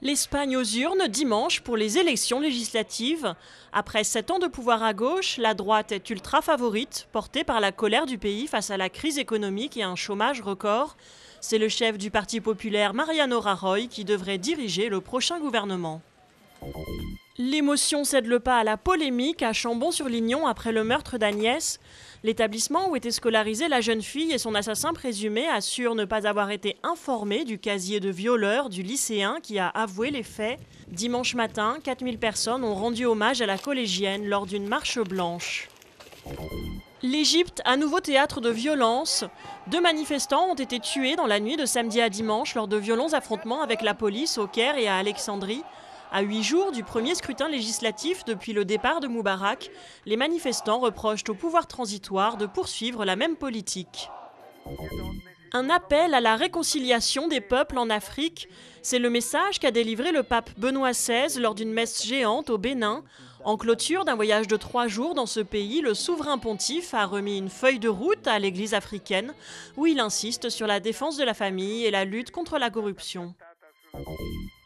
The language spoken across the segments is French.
L'Espagne aux urnes dimanche pour les élections législatives. Après sept ans de pouvoir à gauche, la droite est ultra favorite, portée par la colère du pays face à la crise économique et un chômage record. C'est le chef du Parti populaire Mariano Rajoy qui devrait diriger le prochain gouvernement. L'émotion cède le pas à la polémique à Chambon-sur-Lignon après le meurtre d'Agnès. L'établissement où était scolarisée la jeune fille et son assassin présumé assure ne pas avoir été informé du casier de violeur du lycéen qui a avoué les faits. Dimanche matin, 4000 personnes ont rendu hommage à la collégienne lors d'une marche blanche. L'Égypte, à nouveau théâtre de violence. Deux manifestants ont été tués dans la nuit de samedi à dimanche lors de violents affrontements avec la police au Caire et à Alexandrie. À huit jours du premier scrutin législatif depuis le départ de Moubarak, les manifestants reprochent au pouvoir transitoire de poursuivre la même politique. Un appel à la réconciliation des peuples en Afrique, c'est le message qu'a délivré le pape Benoît XVI lors d'une messe géante au Bénin. En clôture d'un voyage de trois jours dans ce pays, le souverain pontife a remis une feuille de route à l'Église africaine, où il insiste sur la défense de la famille et la lutte contre la corruption.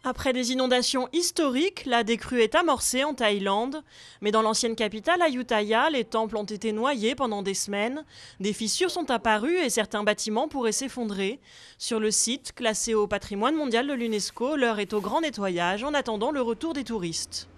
Après des inondations historiques, la décrue est amorcée en Thaïlande, mais dans l'ancienne capitale Ayutthaya, les temples ont été noyés pendant des semaines, des fissures sont apparues et certains bâtiments pourraient s'effondrer. Sur le site, classé au patrimoine mondial de l'UNESCO, l'heure est au grand nettoyage en attendant le retour des touristes.